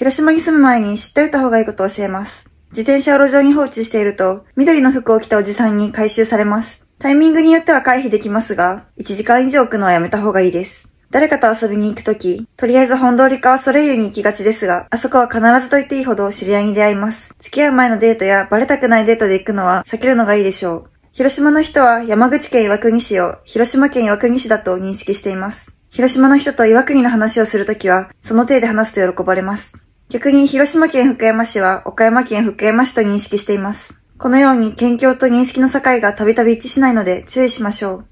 広島に住む前に知っておいた方がいいことを教えます。自転車を路上に放置していると、緑の服を着たおじさんに回収されます。タイミングによっては回避できますが、1時間以上置くのはやめた方がいいです。誰かと遊びに行くとき、とりあえず本通りかソレイユに行きがちですが、あそこは必ずと言っていいほど知り合いに出会います。付き合う前のデートやバレたくないデートで行くのは避けるのがいいでしょう。広島の人は山口県岩国市を広島県岩国市だと認識しています。広島の人と岩国の話をするときは、その体で話すと喜ばれます。逆に広島県福山市は岡山県福山市と認識しています。このように県境と認識の境がたびたび一致しないので注意しましょう。